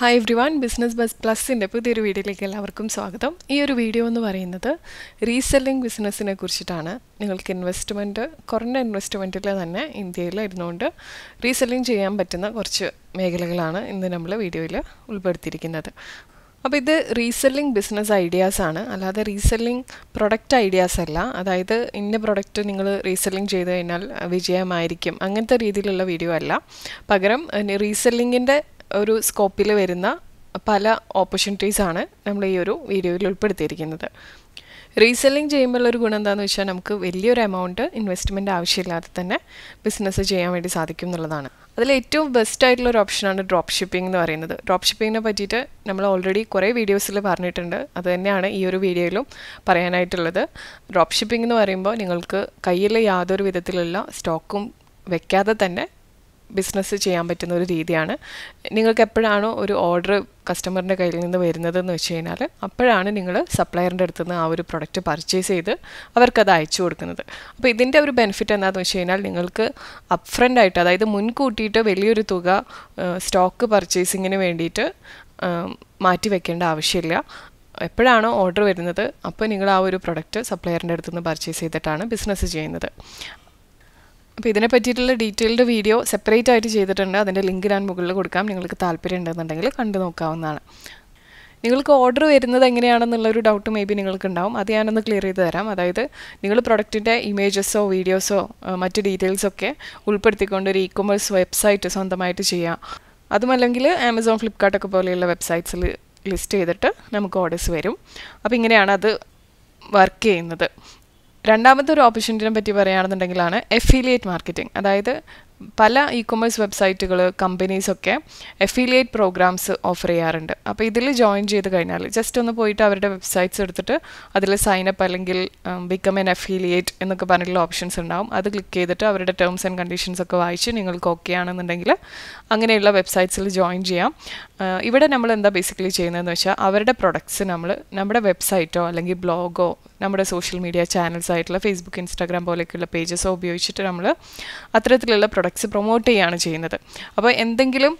hi everyone business bus പ്ലസിൻ്റെ പുതിയൊരു വീഡിയോയിലേക്ക് എല്ലാവർക്കും സ്വാഗതം ഈ ഒരു വീഡിയോ എന്ന് പറയുന്നത് റീസെല്ലിംഗ് ബിസിനസ്സിനെ കുറിച്ചിട്ടാണ് നിങ്ങൾക്ക് ഇൻവെസ്റ്റ്മെൻറ്റ് കുറഞ്ഞ ഇൻവെസ്റ്റ്മെൻറ്റിൽ തന്നെ ഇന്ത്യയിൽ ഇരുന്നുകൊണ്ട് റീസെല്ലിംഗ് ചെയ്യാൻ പറ്റുന്ന കുറച്ച് മേഖലകളാണ് ഇന്ന് നമ്മൾ വീഡിയോയിൽ ഉൾപ്പെടുത്തിയിരിക്കുന്നത് അപ്പോൾ ഇത് റീസെല്ലിംഗ് ബിസിനസ് ഐഡിയാസ് ആണ് അല്ലാതെ റീസെല്ലിംഗ് പ്രൊഡക്റ്റ് ഐഡിയാസ് അല്ല അതായത് ഇന്ന പ്രൊഡക്റ്റ് നിങ്ങൾ റീസെല്ലിംഗ് ചെയ്ത് കഴിഞ്ഞാൽ വിജയമായിരിക്കും അങ്ങനത്തെ രീതിയിലുള്ള വീഡിയോ അല്ല പകരം റീസെല്ലിങ്ങിൻ്റെ ഒരു സ്കോപ്പിൽ വരുന്ന പല ആണ് നമ്മൾ ഈ ഒരു വീഡിയോയിൽ ഉൾപ്പെടുത്തിയിരിക്കുന്നത് റീസെല്ലിംഗ് ചെയ്യുമ്പോൾ ഒരു ഗുണം എന്താണെന്ന് വെച്ചാൽ നമുക്ക് വലിയൊരു എമൗണ്ട് ഇൻവെസ്റ്റ്മെൻറ്റ് ആവശ്യമില്ലാതെ തന്നെ ബിസിനസ് ചെയ്യാൻ വേണ്ടി സാധിക്കും എന്നുള്ളതാണ് അതിൽ ഏറ്റവും ബെസ്റ്റ് ആയിട്ടുള്ള ഒരു ഓപ്ഷനാണ് ഡ്രോപ്പ് ഷിപ്പിംഗ് എന്ന് പറയുന്നത് ഡ്രോപ്പ് ഷിപ്പിങ്ങിനെ പറ്റിയിട്ട് നമ്മൾ ഓൾറെഡി കുറേ വീഡിയോസിൽ പറഞ്ഞിട്ടുണ്ട് അത് തന്നെയാണ് ഈ ഒരു വീഡിയോയിലും പറയാനായിട്ടുള്ളത് ഡ്രോപ്പ് ഷിപ്പിംഗ് എന്ന് പറയുമ്പോൾ നിങ്ങൾക്ക് കയ്യിൽ യാതൊരു വിധത്തിലുള്ള സ്റ്റോക്കും വെക്കാതെ തന്നെ ബിസിനസ് ചെയ്യാൻ പറ്റുന്ന ഒരു രീതിയാണ് നിങ്ങൾക്ക് എപ്പോഴാണോ ഒരു ഓർഡർ കസ്റ്റമറിൻ്റെ കയ്യിൽ നിന്ന് വരുന്നതെന്ന് വെച്ച് കഴിഞ്ഞാൽ അപ്പോഴാണ് നിങ്ങൾ സപ്ലയറിൻ്റെ അടുത്ത് നിന്ന് ആ ഒരു പ്രൊഡക്റ്റ് പർച്ചേസ് ചെയ്ത് അവർക്കത് അയച്ചു കൊടുക്കുന്നത് അപ്പോൾ ഇതിൻ്റെ ഒരു ബെനിഫിറ്റ് എന്താണെന്ന് വെച്ച് കഴിഞ്ഞാൽ നിങ്ങൾക്ക് അപ്ഫ്രണ്ട് ആയിട്ട് അതായത് മുൻകൂട്ടിയിട്ട് വലിയൊരു തുക സ്റ്റോക്ക് പർച്ചേസിങ്ങിന് വേണ്ടിയിട്ട് മാറ്റി വെക്കേണ്ട ആവശ്യമില്ല എപ്പോഴാണോ ഓർഡർ വരുന്നത് അപ്പോൾ നിങ്ങൾ ആ ഒരു പ്രൊഡക്റ്റ് സപ്ലയറിൻ്റെ അടുത്തുനിന്ന് പർച്ചേസ് ചെയ്തിട്ടാണ് ബിസിനസ് ചെയ്യുന്നത് അപ്പോൾ ഇതിനെ പറ്റിയിട്ടുള്ള ഡീറ്റെയിൽഡ് വീഡിയോ സെപ്പറേറ്റ് ആയിട്ട് ചെയ്തിട്ടുണ്ട് അതിൻ്റെ ലിങ്ക് ഞാൻ മുകളിൽ കൊടുക്കാം നിങ്ങൾക്ക് താല്പര്യം ഉണ്ടെന്നുണ്ടെങ്കിൽ കണ്ടു നോക്കാവുന്നതാണ് നിങ്ങൾക്ക് ഓർഡർ വരുന്നത് എങ്ങനെയാണെന്നുള്ളൊരു ഡൗട്ട് മേ ബി നിങ്ങൾക്ക് ഉണ്ടാവും അത് ഞാനൊന്ന് ക്ലിയർ ചെയ്ത് തരാം അതായത് നിങ്ങൾ പ്രൊഡക്റ്റിൻ്റെ ഇമേജസോ വീഡിയോസോ മറ്റ് ഡീറ്റെയിൽസൊക്കെ ഉൾപ്പെടുത്തിക്കൊണ്ട് ഒരു ഇ കൊമേഴ്സ് വെബ്സൈറ്റ് സ്വന്തമായിട്ട് ചെയ്യാം അതുമല്ലെങ്കിൽ ആമസോൺ ഫ്ലിപ്കാർട്ടൊക്കെ പോലെയുള്ള വെബ്സൈറ്റ്സിൽ ലിസ്റ്റ് ചെയ്തിട്ട് നമുക്ക് ഓർഡേഴ്സ് വരും അപ്പോൾ ഇങ്ങനെയാണ് അത് വർക്ക് ചെയ്യുന്നത് രണ്ടാമത്തെ ഒരു ഓപ്പർച്യൂണിറ്റിനെ പറ്റി പറയുകയാണെന്നുണ്ടെങ്കിലാണ് എഫിലിയേറ്റ് മാർക്കറ്റിംഗ് അതായത് പല ഇ കൊമേഴ്സ് വെബ്സൈറ്റുകൾ കമ്പനീസൊക്കെ എഫിലിയേറ്റ് പ്രോഗ്രാംസ് ഓഫർ ചെയ്യാറുണ്ട് അപ്പോൾ ഇതിൽ ജോയിൻ ചെയ്ത് കഴിഞ്ഞാൽ ജസ്റ്റ് ഒന്ന് പോയിട്ട് അവരുടെ വെബ്സൈറ്റ്സ് എടുത്തിട്ട് അതിൽ സൈൻ അപ്പ് അല്ലെങ്കിൽ ബിക്കം എൻ എഫിലിയേറ്റ് എന്നൊക്കെ പറഞ്ഞിട്ടുള്ള ഓപ്ഷൻസ് ഉണ്ടാവും അത് ക്ലിക്ക് ചെയ്തിട്ട് അവരുടെ ടേംസ് ആൻഡ് കണ്ടീഷൻസ് ഒക്കെ വായിച്ച് നിങ്ങൾക്ക് ഓക്കെ ആണെന്നുണ്ടെങ്കിൽ അങ്ങനെയുള്ള വെബ്സൈറ്റ്സിൽ ജോയിൻ ചെയ്യാം ഇവിടെ നമ്മൾ എന്താ ബേസിക്കലി ചെയ്യുന്നതെന്ന് വെച്ചാൽ അവരുടെ പ്രൊഡക്ട്സ് നമ്മൾ നമ്മുടെ വെബ്സൈറ്റോ അല്ലെങ്കിൽ ബ്ലോഗോ നമ്മുടെ സോഷ്യൽ മീഡിയ ചാനൽസ് ആയിട്ടുള്ള ഫേസ്ബുക്ക് ഇൻസ്റ്റാഗ്രാം പോലെയൊക്കെയുള്ള പേജസോ ഉപയോഗിച്ചിട്ട് നമ്മൾ അത്തരത്തിലുള്ള പ്രൊഡക്ട്സ് പ്രൊമോട്ട് ചെയ്യുകയാണ് ചെയ്യുന്നത് അപ്പോൾ എന്തെങ്കിലും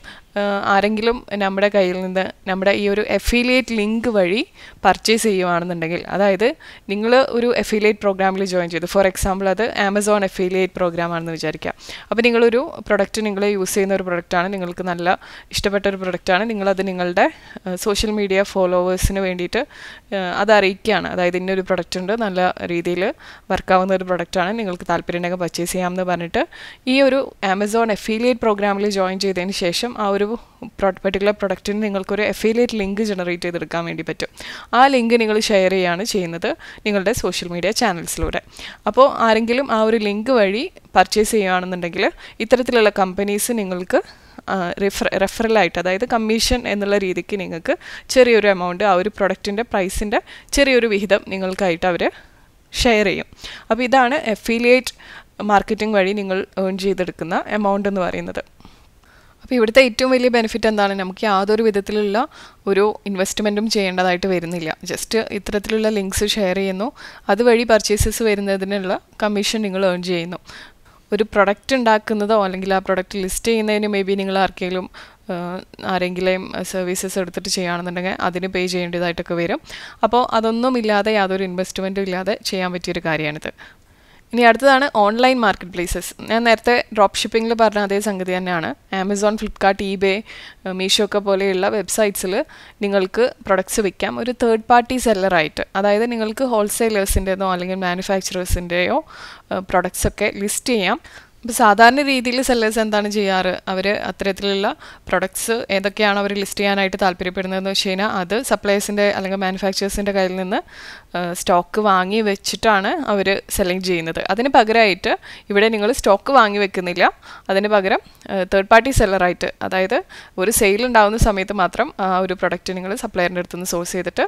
ആരെങ്കിലും നമ്മുടെ കയ്യിൽ നിന്ന് നമ്മുടെ ഈ ഒരു എഫിലിയേറ്റ് ലിങ്ക് വഴി പർച്ചേസ് ചെയ്യുകയാണെന്നുണ്ടെങ്കിൽ അതായത് നിങ്ങൾ ഒരു എഫിലിയേറ്റ് പ്രോഗ്രാമിൽ ജോയിൻ ചെയ്തു ഫോർ എക്സാമ്പിൾ അത് ആമസോൺ എഫിലിയേറ്റ് പ്രോഗ്രാം ആണെന്ന് വിചാരിക്കുക അപ്പോൾ നിങ്ങളൊരു പ്രൊഡക്റ്റ് നിങ്ങൾ യൂസ് ചെയ്യുന്ന ഒരു പ്രൊഡക്റ്റാണ് നിങ്ങൾക്ക് നല്ല ഇഷ്ടപ്പെട്ട ഒരു പ്രൊഡക്റ്റാണ് നിങ്ങളത് നിങ്ങളുടെ സോഷ്യൽ മീഡിയ ഫോളോവേഴ്സിന് വേണ്ടിയിട്ട് അത് അറിയിക്കുകയാണ് അതായത് ഇന്നൊരു പ്രൊഡക്റ്റ് ഉണ്ട് നല്ല രീതിയിൽ വർക്കാവുന്ന ഒരു പ്രൊഡക്റ്റാണ് നിങ്ങൾക്ക് താല്പര്യമുണ്ടെങ്കിൽ പർച്ചേസ് ചെയ്യാമെന്ന് പറഞ്ഞിട്ട് ഈ ഒരു ആമസോൺ എഫിലിയേറ്റ് പ്രോഗ്രാമിൽ ജോയിൻ ചെയ്തതിന് ശേഷം ആ ഒരു പെർട്ടിക്കുലർ പ്രൊഡക്റ്റിന് നിങ്ങൾക്കൊരു എഫിലിയേറ്റ് ലിങ്ക് ജനറേറ്റ് ചെയ്തെടുക്കാൻ വേണ്ടി പറ്റും ആ ലിങ്ക് നിങ്ങൾ ഷെയർ ചെയ്യുകയാണ് ചെയ്യുന്നത് നിങ്ങളുടെ സോഷ്യൽ മീഡിയ ചാനൽസിലൂടെ അപ്പോൾ ആരെങ്കിലും ആ ഒരു ലിങ്ക് വഴി പർച്ചേസ് ചെയ്യുകയാണെന്നുണ്ടെങ്കിൽ ഇത്തരത്തിലുള്ള കമ്പനീസ് നിങ്ങൾക്ക് റിഫർ റെഫറലായിട്ട് അതായത് കമ്മീഷൻ എന്നുള്ള രീതിക്ക് നിങ്ങൾക്ക് ചെറിയൊരു എമൗണ്ട് ആ ഒരു പ്രൊഡക്റ്റിൻ്റെ പ്രൈസിൻ്റെ ചെറിയൊരു വിഹിതം നിങ്ങൾക്കായിട്ട് അവർ ഷെയർ ചെയ്യും അപ്പോൾ ഇതാണ് എഫിലിയേറ്റ് മാർക്കറ്റിംഗ് വഴി നിങ്ങൾ ഏൺ ചെയ്തെടുക്കുന്ന എമൗണ്ട് എന്ന് പറയുന്നത് അപ്പോൾ ഇവിടുത്തെ ഏറ്റവും വലിയ ബെനിഫിറ്റ് എന്താണ് നമുക്ക് യാതൊരു വിധത്തിലുള്ള ഒരു ഇൻവെസ്റ്റ്മെൻറ്റും ചെയ്യേണ്ടതായിട്ട് വരുന്നില്ല ജസ്റ്റ് ഇത്തരത്തിലുള്ള ലിങ്ക്സ് ഷെയർ ചെയ്യുന്നു അതുവഴി പർച്ചേസസ് വരുന്നതിനുള്ള കമ്മീഷൻ നിങ്ങൾ ഏൺ ചെയ്യുന്നു ഒരു പ്രൊഡക്റ്റ് ഉണ്ടാക്കുന്നതോ അല്ലെങ്കിൽ ആ പ്രൊഡക്റ്റ് ലിസ്റ്റ് ചെയ്യുന്നതിന് മേ ബി നിങ്ങൾ ആർക്കെങ്കിലും ആരെങ്കിലും സർവീസസ് എടുത്തിട്ട് ചെയ്യുകയാണെന്നുണ്ടെങ്കിൽ അതിന് പേ ചെയ്യേണ്ടതായിട്ടൊക്കെ വരും അപ്പോൾ അതൊന്നും ഇല്ലാതെ യാതൊരു ഇൻവെസ്റ്റ്മെൻറ്റും ഇല്ലാതെ ചെയ്യാൻ പറ്റിയൊരു കാര്യമാണിത് ഇനി അടുത്തതാണ് ഓൺലൈൻ മാർക്കറ്റ് പ്ലേസസ് ഞാൻ നേരത്തെ ഡ്രോപ്പ് ഷിപ്പിങ്ങിൽ പറഞ്ഞ അതേ സംഗതി തന്നെയാണ് ആമസോൺ ഫ്ലിപ്കാർട്ട് ബേ മീഷോ ഒക്കെ പോലെയുള്ള വെബ്സൈറ്റ്സിൽ നിങ്ങൾക്ക് പ്രൊഡക്ട്സ് വിൽക്കാം ഒരു തേർഡ് പാർട്ടി സെല്ലറായിട്ട് അതായത് നിങ്ങൾക്ക് ഹോൾസെയിലേഴ്സിൻ്റെതോ അല്ലെങ്കിൽ മാനുഫാക്ചറേഴ്സിൻ്റെയോ പ്രൊഡക്ട്സ് ഒക്കെ ലിസ്റ്റ് ചെയ്യാം അപ്പോൾ സാധാരണ രീതിയിൽ സെല്ലേഴ്സ് എന്താണ് ചെയ്യാറ് അവർ അത്തരത്തിലുള്ള പ്രൊഡക്ട്സ് ഏതൊക്കെയാണ് അവർ ലിസ്റ്റ് ചെയ്യാനായിട്ട് താല്പര്യപ്പെടുന്നതെന്ന് വെച്ച് കഴിഞ്ഞാൽ അത് സപ്ലൈസിൻ്റെ അല്ലെങ്കിൽ മാനുഫാക്ചേഴ്സിൻ്റെ കയ്യിൽ നിന്ന് സ്റ്റോക്ക് വാങ്ങി വെച്ചിട്ടാണ് അവർ സെല്ലിങ് ചെയ്യുന്നത് അതിന് പകരമായിട്ട് ഇവിടെ നിങ്ങൾ സ്റ്റോക്ക് വാങ്ങി വെക്കുന്നില്ല അതിന് പകരം തേർഡ് പാർട്ടി സെല്ലറായിട്ട് അതായത് ഒരു സെയിൽ ഉണ്ടാകുന്ന സമയത്ത് മാത്രം ആ ഒരു പ്രൊഡക്റ്റ് നിങ്ങൾ സപ്ലയറിൻ്റെ അടുത്ത് നിന്ന് സോഴ്സ് ചെയ്തിട്ട്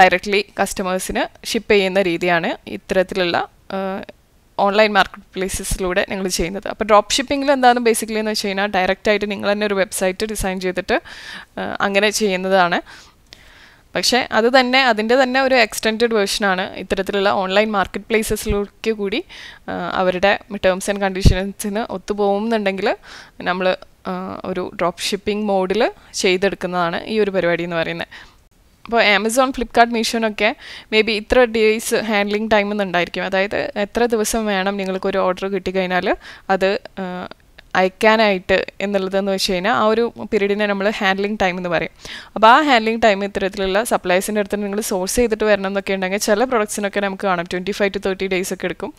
ഡയറക്റ്റ്ലി കസ്റ്റമേഴ്സിന് ഷിപ്പ് ചെയ്യുന്ന രീതിയാണ് ഇത്തരത്തിലുള്ള ഓൺലൈൻ മാർക്കറ്റ് പ്ലേസസിലൂടെ നിങ്ങൾ ചെയ്യുന്നത് അപ്പോൾ ഡ്രോപ്പ് ഷിപ്പിംഗിൽ എന്താണ് ബേസിക്കലി എന്ന് വെച്ച് കഴിഞ്ഞാൽ ഡയറക്റ്റായിട്ട് നിങ്ങൾ തന്നെ ഒരു വെബ്സൈറ്റ് ഡിസൈൻ ചെയ്തിട്ട് അങ്ങനെ ചെയ്യുന്നതാണ് പക്ഷേ അത് തന്നെ അതിൻ്റെ തന്നെ ഒരു എക്സ്റ്റെൻഡ് വേർഷനാണ് ഇത്തരത്തിലുള്ള ഓൺലൈൻ മാർക്കറ്റ് പ്ലേസസിലേക്ക് കൂടി അവരുടെ ടേംസ് ആൻഡ് കണ്ടീഷൻസിന് ഒത്തുപോകുന്നുണ്ടെങ്കിൽ നമ്മൾ ഒരു ഡ്രോപ്പ് ഷിപ്പിംഗ് മോഡിൽ ചെയ്തെടുക്കുന്നതാണ് ഈ ഒരു പരിപാടി എന്ന് പറയുന്നത് അപ്പോൾ ആമസോൺ ഫ്ലിപ്കാർട്ട് മീഷോനൊക്കെ മേ ബി ഇത്ര ഡേയ്സ് ഹാൻഡ്ലിങ് ടൈം എന്നുണ്ടായിരിക്കും അതായത് എത്ര ദിവസം വേണം നിങ്ങൾക്കൊരു ഓർഡർ കിട്ടിക്കഴിഞ്ഞാൽ അത് അയക്കാനായിട്ട് എന്നുള്ളതെന്ന് വെച്ച് കഴിഞ്ഞാൽ ആ ഒരു പീരീഡിനെ നമ്മൾ ഹാൻഡ്ലിംഗ് ടൈം എന്ന് പറയും അപ്പോൾ ആ ഹാൻഡ്ലിംഗ് ടൈം ഇത്തരത്തിലുള്ള സപ്ലൈസിൻ്റെ അടുത്ത് നിങ്ങൾ സോഴ്സ് ചെയ്തിട്ട് വരണം എന്നൊക്കെ ഉണ്ടെങ്കിൽ ചില പ്രൊഡക്ട്സിനൊക്കെ നമുക്ക് കാണാം twenty five to thirty days ഒക്കെ എടുക്കും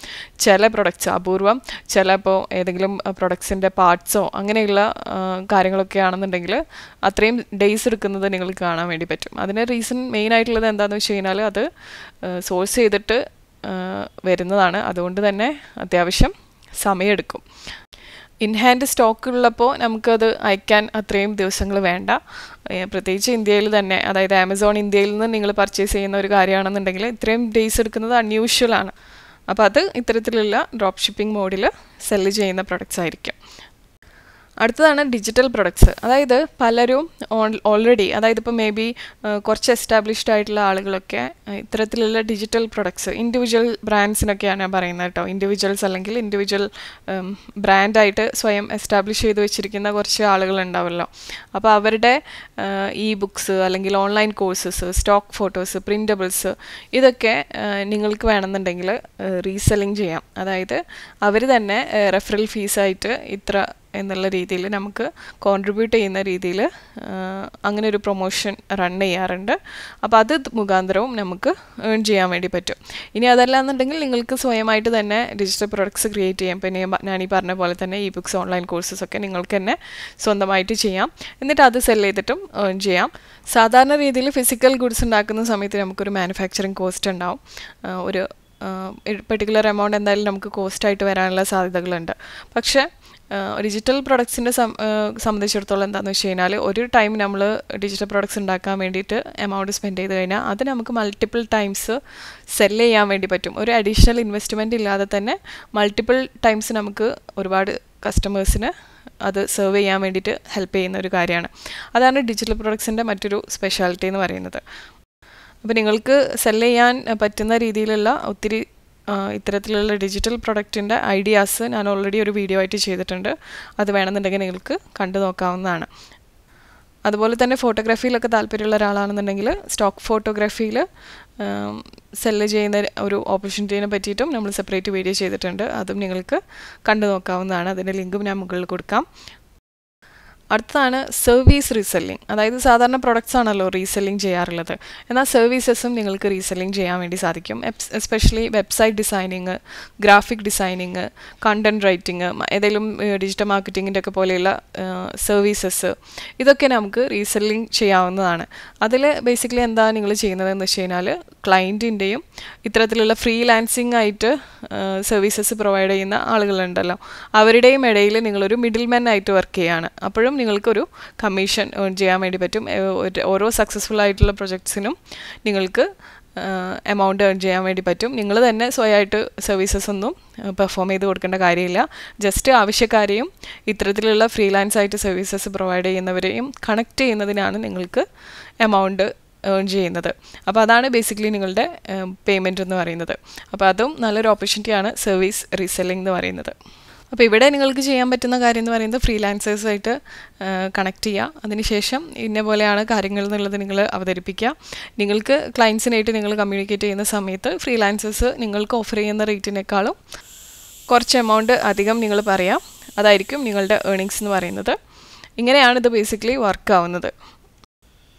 ചില പ്രൊഡക്ട്സ് അപൂർവം ചിലപ്പോൾ ഏതെങ്കിലും പ്രൊഡക്ട്സിൻ്റെ പാർട്സോ അങ്ങനെയുള്ള കാര്യങ്ങളൊക്കെ ആണെന്നുണ്ടെങ്കിൽ അത്രയും ഡേയ്സ് എടുക്കുന്നത് നിങ്ങൾക്ക് കാണാൻ വേണ്ടി പറ്റും അതിന് റീസൺ മെയിൻ ആയിട്ടുള്ളത് എന്താണെന്ന് വെച്ച് കഴിഞ്ഞാൽ അത് സോഴ്സ് ചെയ്തിട്ട് വരുന്നതാണ് അതുകൊണ്ട് തന്നെ അത്യാവശ്യം സമയമെടുക്കും ഇൻ ഹാൻഡ് സ്റ്റോക്കുള്ളപ്പോൾ നമുക്കത് അയക്കാൻ അത്രയും ദിവസങ്ങൾ വേണ്ട പ്രത്യേകിച്ച് ഇന്ത്യയിൽ തന്നെ അതായത് ആമസോൺ ഇന്ത്യയിൽ നിന്ന് നിങ്ങൾ പർച്ചേസ് ചെയ്യുന്ന ഒരു കാര്യമാണെന്നുണ്ടെങ്കിൽ ഇത്രയും ഡേയ്സ് എടുക്കുന്നത് അൺയൂഷ്വൽ ആണ് അപ്പോൾ അത് ഇത്തരത്തിലുള്ള ഡ്രോപ്പ് ഷിപ്പിംഗ് മോഡിൽ സെല്ല് ചെയ്യുന്ന പ്രൊഡക്റ്റ്സ് ആയിരിക്കും അടുത്തതാണ് ഡിജിറ്റൽ പ്രൊഡക്ട്സ് അതായത് പലരും ഓൾറെഡി അതായത് ഇപ്പോൾ മേ ബി കുറച്ച് എസ്റ്റാബ്ലിഷ്ഡ് ആയിട്ടുള്ള ആളുകളൊക്കെ ഇത്തരത്തിലുള്ള ഡിജിറ്റൽ പ്രൊഡക്ട്സ് ഇൻഡിവിജ്വൽ ബ്രാൻഡ്സിനൊക്കെയാണ് ഞാൻ പറയുന്നത് കേട്ടോ ഇൻഡിവിജ്വൽസ് അല്ലെങ്കിൽ ഇൻഡിവിജ്വൽ ബ്രാൻഡായിട്ട് സ്വയം എസ്റ്റാബ്ലിഷ് ചെയ്ത് വെച്ചിരിക്കുന്ന കുറച്ച് ആളുകളുണ്ടാവുമല്ലോ അപ്പോൾ അവരുടെ ഇ ബുക്സ് അല്ലെങ്കിൽ online courses stock photos printables ഇതൊക്കെ നിങ്ങൾക്ക് വേണമെന്നുണ്ടെങ്കിൽ റീസെല്ലിങ് ചെയ്യാം അതായത് അവർ തന്നെ റെഫറൽ ഫീസായിട്ട് ഇത്ര എന്നുള്ള രീതിയിൽ നമുക്ക് കോൺട്രിബ്യൂട്ട് ചെയ്യുന്ന രീതിയിൽ അങ്ങനെ ഒരു പ്രൊമോഷൻ റൺ ചെയ്യാറുണ്ട് അപ്പോൾ അത് മുഖാന്തരവും നമുക്ക് ഏൺ ചെയ്യാൻ വേണ്ടി പറ്റും ഇനി അതല്ല എന്നുണ്ടെങ്കിൽ നിങ്ങൾക്ക് സ്വയമായിട്ട് തന്നെ ഡിജിറ്റൽ പ്രൊഡക്ട്സ് ക്രിയേറ്റ് ചെയ്യാം പിന്നെ ഞാൻ ഈ പറഞ്ഞ പോലെ തന്നെ ഇ ബുക്സ് ഓൺലൈൻ കോഴ്സസ് ഒക്കെ നിങ്ങൾക്ക് തന്നെ സ്വന്തമായിട്ട് ചെയ്യാം എന്നിട്ട് അത് സെൽ ചെയ്തിട്ടും ഏൺ ചെയ്യാം സാധാരണ രീതിയിൽ ഫിസിക്കൽ ഗുഡ്സ് ഉണ്ടാക്കുന്ന സമയത്ത് നമുക്കൊരു മാനുഫാക്ചറിങ് കോസ്റ്റ് ഉണ്ടാവും ഒരു പെർട്ടിക്കുലർ എമൗണ്ട് എന്തായാലും നമുക്ക് കോസ്റ്റായിട്ട് വരാനുള്ള സാധ്യതകളുണ്ട് പക്ഷേ ഡിജിറ്റൽ പ്രൊഡക്ട്സിൻ്റെ സംബന്ധിച്ചിടത്തോളം എന്താണെന്ന് വെച്ച് കഴിഞ്ഞാൽ ഒരു ടൈം നമ്മൾ ഡിജിറ്റൽ പ്രൊഡക്ട്സ് ഉണ്ടാക്കാൻ വേണ്ടിയിട്ട് എമൗണ്ട് സ്പെൻഡ് ചെയ്ത് കഴിഞ്ഞാൽ അത് നമുക്ക് മൾട്ടിപ്പിൾ ടൈംസ് സെല് ചെയ്യാൻ വേണ്ടി പറ്റും ഒരു അഡീഷണൽ ഇൻവെസ്റ്റ്മെൻറ്റ് ഇല്ലാതെ തന്നെ മൾട്ടിപ്പിൾ ടൈംസ് നമുക്ക് ഒരുപാട് കസ്റ്റമേഴ്സിന് അത് സെർവ് ചെയ്യാൻ വേണ്ടിയിട്ട് ഹെൽപ്പ് ചെയ്യുന്ന ഒരു കാര്യമാണ് അതാണ് ഡിജിറ്റൽ പ്രൊഡക്ട്സിൻ്റെ മറ്റൊരു സ്പെഷ്യാലിറ്റി എന്ന് പറയുന്നത് അപ്പോൾ നിങ്ങൾക്ക് സെല്ല് ചെയ്യാൻ പറ്റുന്ന രീതിയിലുള്ള ഒത്തിരി ഇത്തരത്തിലുള്ള ഡിജിറ്റൽ പ്രൊഡക്റ്റിൻ്റെ ഐഡിയാസ് ഞാൻ ഓൾറെഡി ഒരു വീഡിയോ ആയിട്ട് ചെയ്തിട്ടുണ്ട് അത് വേണമെന്നുണ്ടെങ്കിൽ നിങ്ങൾക്ക് കണ്ടു നോക്കാവുന്നതാണ് അതുപോലെ തന്നെ ഫോട്ടോഗ്രാഫിയിലൊക്കെ താല്പര്യമുള്ള ഒരാളാണെന്നുണ്ടെങ്കിൽ സ്റ്റോക്ക് ഫോട്ടോഗ്രാഫിയിൽ സെല്ല് ചെയ്യുന്ന ഒരു ഓപ്പർച്യൂണിറ്റീനെ പറ്റിയിട്ടും നമ്മൾ സെപ്പറേറ്റ് വീഡിയോ ചെയ്തിട്ടുണ്ട് അതും നിങ്ങൾക്ക് കണ്ടു നോക്കാവുന്നതാണ് അതിൻ്റെ ലിങ്കും ഞാൻ മുകളിൽ കൊടുക്കാം അടുത്താണ് സർവീസ് റീസെല്ലിംഗ് അതായത് സാധാരണ പ്രൊഡക്ട്സ് ആണല്ലോ റീസെല്ലിംഗ് ചെയ്യാറുള്ളത് എന്നാൽ സർവീസസും നിങ്ങൾക്ക് റീസെല്ലിംഗ് ചെയ്യാൻ വേണ്ടി സാധിക്കും especially website designing graphic designing content writing ഏതെങ്കിലും ഡിജിറ്റൽ മാർക്കറ്റിങ്ങിൻ്റെ ഒക്കെ പോലെയുള്ള സർവീസസ് ഇതൊക്കെ നമുക്ക് റീസെല്ലിംഗ് ചെയ്യാവുന്നതാണ് അതിൽ ബേസിക്കലി എന്താണ് നിങ്ങൾ ചെയ്യുന്നതെന്ന് വെച്ച് കഴിഞ്ഞാൽ ക്ലയൻറ്റിൻ്റെയും ഇത്തരത്തിലുള്ള ഫ്രീലാൻസിങ് ആയിട്ട് സർവീസസ് പ്രൊവൈഡ് ചെയ്യുന്ന ആളുകളുണ്ടല്ലോ അവരുടെയും ഇടയിൽ നിങ്ങളൊരു മിഡിൽമാൻ ആയിട്ട് വർക്ക് ചെയ്യുകയാണ് അപ്പോഴും മൂലം നിങ്ങൾക്കൊരു കമ്മീഷൻ ഏൺ ചെയ്യാൻ വേണ്ടി പറ്റും ഓരോ സക്സസ്ഫുൾ ആയിട്ടുള്ള പ്രൊജക്ട്സിനും നിങ്ങൾക്ക് എമൗണ്ട് ഏൺ ചെയ്യാൻ വേണ്ടി പറ്റും നിങ്ങൾ തന്നെ സ്വയമായിട്ട് സർവീസസ് ഒന്നും പെർഫോം ചെയ്ത് കൊടുക്കേണ്ട കാര്യമില്ല ജസ്റ്റ് ആവശ്യക്കാരെയും ഇത്തരത്തിലുള്ള ഫ്രീലാൻസ് ആയിട്ട് സർവീസസ് പ്രൊവൈഡ് ചെയ്യുന്നവരെയും കണക്ട് ചെയ്യുന്നതിനാണ് നിങ്ങൾക്ക് എമൗണ്ട് ഏൺ ചെയ്യുന്നത് അപ്പോൾ അതാണ് ബേസിക്കലി നിങ്ങളുടെ പേയ്മെൻറ്റ് എന്ന് പറയുന്നത് അപ്പോൾ അതും നല്ലൊരു ഓപ്പർച്യൂണിറ്റിയാണ് സർവീസ് റീസെല്ലിംഗ് എന്ന് പറയുന്നത് അപ്പോൾ ഇവിടെ നിങ്ങൾക്ക് ചെയ്യാൻ പറ്റുന്ന കാര്യം എന്ന് പറയുന്നത് ഫ്രീലാൻസേഴ്സായിട്ട് കണക്ട് ചെയ്യുക അതിനുശേഷം ഇന്ന പോലെയാണ് കാര്യങ്ങൾ എന്നുള്ളത് നിങ്ങൾ അവതരിപ്പിക്കുക നിങ്ങൾക്ക് ക്ലയൻസിനായിട്ട് നിങ്ങൾ കമ്മ്യൂണിക്കേറ്റ് ചെയ്യുന്ന സമയത്ത് ഫ്രീലാൻസേഴ്സ് നിങ്ങൾക്ക് ഓഫർ ചെയ്യുന്ന റേറ്റിനേക്കാളും കുറച്ച് എമൗണ്ട് അധികം നിങ്ങൾ പറയാം അതായിരിക്കും നിങ്ങളുടെ ഏണിങ്സ് എന്ന് പറയുന്നത് ഇങ്ങനെയാണ് ഇത് ബേസിക്കലി വർക്ക് ആവുന്നത്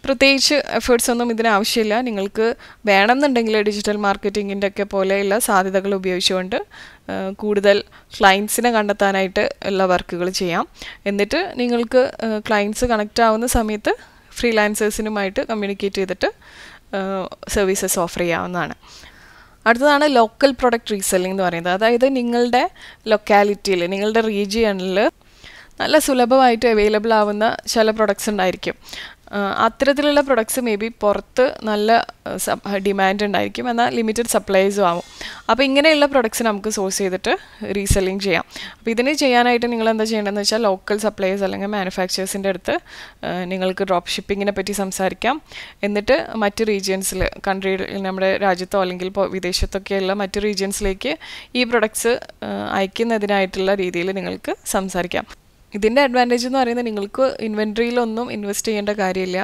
പ്രത്യേകിച്ച് എഫേർട്സ് ഒന്നും ഇതിന് ആവശ്യമില്ല നിങ്ങൾക്ക് വേണമെന്നുണ്ടെങ്കിൽ ഡിജിറ്റൽ മാർക്കറ്റിങ്ങിൻ്റെ ഒക്കെ പോലെയുള്ള സാധ്യതകൾ ഉപയോഗിച്ചുകൊണ്ട് കൂടുതൽ ക്ലയൻസിനെ കണ്ടെത്താനായിട്ട് എല്ലാ വർക്കുകൾ ചെയ്യാം എന്നിട്ട് നിങ്ങൾക്ക് ക്ലയൻസ് കണക്റ്റ് ആവുന്ന സമയത്ത് ഫ്രീലാൻസേഴ്സിനുമായിട്ട് കമ്മ്യൂണിക്കേറ്റ് ചെയ്തിട്ട് സർവീസസ് ഓഫർ ചെയ്യാവുന്നതാണ് അടുത്തതാണ് ലോക്കൽ പ്രൊഡക്റ്റ് റീസെല്ലിംഗ് എന്ന് പറയുന്നത് അതായത് നിങ്ങളുടെ ലൊക്കാലിറ്റിയിൽ നിങ്ങളുടെ റീജിയണിൽ നല്ല സുലഭമായിട്ട് അവൈലബിൾ ആവുന്ന ചില പ്രൊഡക്ട്സ് ഉണ്ടായിരിക്കും അത്തരത്തിലുള്ള പ്രൊഡക്ട്സ് മേ ബി പുറത്ത് നല്ല ഡിമാൻഡ് ഉണ്ടായിരിക്കും എന്നാൽ ലിമിറ്റഡ് സപ്ലൈസും ആവും അപ്പോൾ ഇങ്ങനെയുള്ള പ്രൊഡക്ട്സ് നമുക്ക് സോഴ്സ് ചെയ്തിട്ട് റീസെല്ലിംഗ് ചെയ്യാം അപ്പോൾ ഇതിന് ചെയ്യാനായിട്ട് നിങ്ങൾ എന്താ ചെയ്യേണ്ടതെന്ന് വെച്ചാൽ ലോക്കൽ സപ്ലൈസ് അല്ലെങ്കിൽ മാനുഫാക്ചേഴ്സിൻ്റെ അടുത്ത് നിങ്ങൾക്ക് ഡ്രോപ്പ് ഷിപ്പിങ്ങിനെ പറ്റി സംസാരിക്കാം എന്നിട്ട് മറ്റ് റീജിയൻസിൽ കൺട്രിയിൽ നമ്മുടെ രാജ്യത്തോ അല്ലെങ്കിൽ ഇപ്പോൾ വിദേശത്തൊക്കെയുള്ള മറ്റ് റീജിയൻസിലേക്ക് ഈ പ്രൊഡക്ട്സ് അയക്കുന്നതിനായിട്ടുള്ള രീതിയിൽ നിങ്ങൾക്ക് സംസാരിക്കാം ഇതിൻ്റെ അഡ്വാൻറ്റേജ് എന്ന് പറയുന്നത് നിങ്ങൾക്ക് ഇൻവെൻട്രിയിലൊന്നും ഇൻവെസ്റ്റ് ചെയ്യേണ്ട കാര്യമില്ല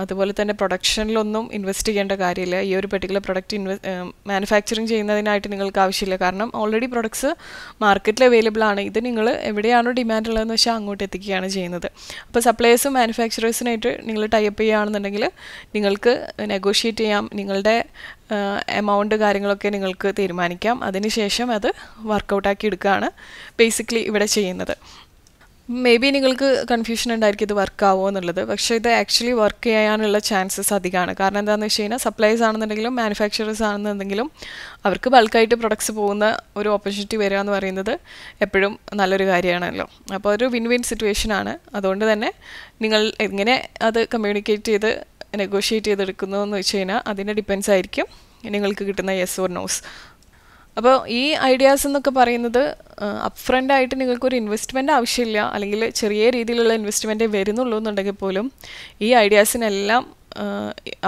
അതുപോലെ തന്നെ പ്രൊഡക്ഷനിലൊന്നും ഇൻവെസ്റ്റ് ചെയ്യേണ്ട കാര്യമില്ല ഈ ഒരു പെർട്ടിക്കുലർ പ്രൊഡക്റ്റ് ഇൻവെ മാനുഫാക്ചറിങ് ചെയ്യുന്നതിനായിട്ട് നിങ്ങൾക്ക് ആവശ്യമില്ല കാരണം ഓൾറെഡി പ്രൊഡക്ട്സ് മാർക്കറ്റിൽ അവൈലബിൾ ആണ് ഇത് നിങ്ങൾ എവിടെയാണോ ഡിമാൻഡ് ഉള്ളതെന്ന് വെച്ചാൽ അങ്ങോട്ട് എത്തിക്കുകയാണ് ചെയ്യുന്നത് അപ്പോൾ സപ്ലയേഴ്സും മാനുഫാക്ചറേഴ്സിനായിട്ട് നിങ്ങൾ ടൈപ്പ് ചെയ്യുകയാണെന്നുണ്ടെങ്കിൽ നിങ്ങൾക്ക് നെഗോഷിയേറ്റ് ചെയ്യാം നിങ്ങളുടെ എമൗണ്ട് കാര്യങ്ങളൊക്കെ നിങ്ങൾക്ക് തീരുമാനിക്കാം അതിനുശേഷം അത് വർക്കൗട്ടാക്കി എടുക്കുകയാണ് ബേസിക്കലി ഇവിടെ ചെയ്യുന്നത് മേ ബി നിങ്ങൾക്ക് കൺഫ്യൂഷൻ ഉണ്ടായിരിക്കും ഇത് വർക്ക് ആവുമോ എന്നുള്ളത് പക്ഷേ ഇത് ആക്ച്വലി വർക്ക് ചെയ്യാനുള്ള ചാൻസസ് അധികമാണ് കാരണം എന്താണെന്ന് വെച്ച് കഴിഞ്ഞാൽ സപ്ലൈസ് ആണെന്നുണ്ടെങ്കിലും മാനുഫാക്ചറേഴ്സ് ആണെന്നുണ്ടെങ്കിലും അവർക്ക് ബൾക്കായിട്ട് പ്രൊഡക്ട്സ് പോകുന്ന ഒരു ഓപ്പർച്യൂണിറ്റി വരിക എന്ന് പറയുന്നത് എപ്പോഴും നല്ലൊരു കാര്യമാണല്ലോ അപ്പോൾ ഒരു വിൻ വിൻ സിറ്റുവേഷൻ ആണ് അതുകൊണ്ട് തന്നെ നിങ്ങൾ എങ്ങനെ അത് കമ്മ്യൂണിക്കേറ്റ് ചെയ്ത് നെഗോഷിയേറ്റ് ചെയ്തെടുക്കുന്നു എന്ന് വെച്ച് കഴിഞ്ഞാൽ അതിനെ ഡിപ്പെൻസ് ആയിരിക്കും നിങ്ങൾക്ക് കിട്ടുന്ന യെസ് ഓർ നോസ് അപ്പോൾ ഈ ഐഡിയാസ് എന്നൊക്കെ പറയുന്നത് അപ്ഫ്രണ്ട് ആയിട്ട് നിങ്ങൾക്കൊരു ഇൻവെസ്റ്റ്മെൻറ്റ് ആവശ്യമില്ല അല്ലെങ്കിൽ ചെറിയ രീതിയിലുള്ള ഇൻവെസ്റ്റ്മെൻറ്റേ വരുന്നുള്ളൂ എന്നുണ്ടെങ്കിൽ പോലും ഈ ഐഡിയാസിനെല്ലാം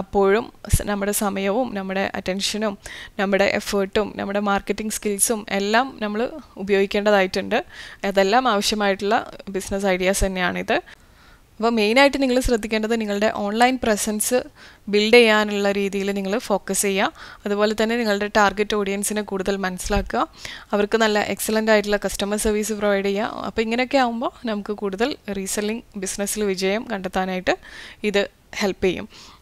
അപ്പോഴും നമ്മുടെ സമയവും നമ്മുടെ അറ്റൻഷനും നമ്മുടെ എഫേർട്ടും നമ്മുടെ മാർക്കറ്റിംഗ് സ്കിൽസും എല്ലാം നമ്മൾ ഉപയോഗിക്കേണ്ടതായിട്ടുണ്ട് അതെല്ലാം ആവശ്യമായിട്ടുള്ള ബിസിനസ് ഐഡിയാസ് തന്നെയാണിത് അപ്പോൾ മെയിനായിട്ട് നിങ്ങൾ ശ്രദ്ധിക്കേണ്ടത് നിങ്ങളുടെ ഓൺലൈൻ പ്രസൻസ് ബിൽഡ് ചെയ്യാനുള്ള രീതിയിൽ നിങ്ങൾ ഫോക്കസ് ചെയ്യുക അതുപോലെ തന്നെ നിങ്ങളുടെ ടാർഗറ്റ് ഓഡിയൻസിനെ കൂടുതൽ മനസ്സിലാക്കുക അവർക്ക് നല്ല എക്സലൻ്റ് ആയിട്ടുള്ള കസ്റ്റമർ സർവീസ് പ്രൊവൈഡ് ചെയ്യുക അപ്പോൾ ഇങ്ങനെയൊക്കെ ആകുമ്പോൾ നമുക്ക് കൂടുതൽ റീസെല്ലിംഗ് ബിസിനസ്സിൽ വിജയം കണ്ടെത്താനായിട്ട് ഇത് ഹെൽപ്പ് ചെയ്യും